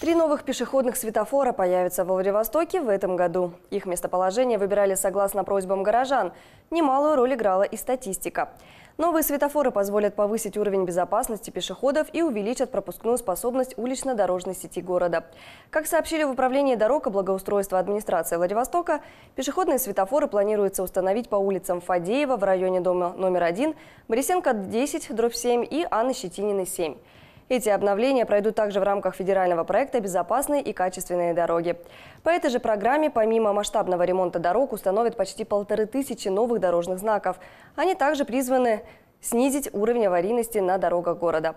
Три новых пешеходных светофора появятся во Владивостоке в этом году. Их местоположение выбирали согласно просьбам горожан. Немалую роль играла и статистика. Новые светофоры позволят повысить уровень безопасности пешеходов и увеличат пропускную способность улично-дорожной сети города. Как сообщили в Управлении дорог и благоустройства администрации Владивостока, пешеходные светофоры планируется установить по улицам Фадеева в районе дома номер 1, Борисенко 10, дробь 7 и Анны Щетининой 7. Эти обновления пройдут также в рамках федерального проекта «Безопасные и качественные дороги». По этой же программе, помимо масштабного ремонта дорог, установят почти полторы тысячи новых дорожных знаков. Они также призваны снизить уровень аварийности на дорогах города.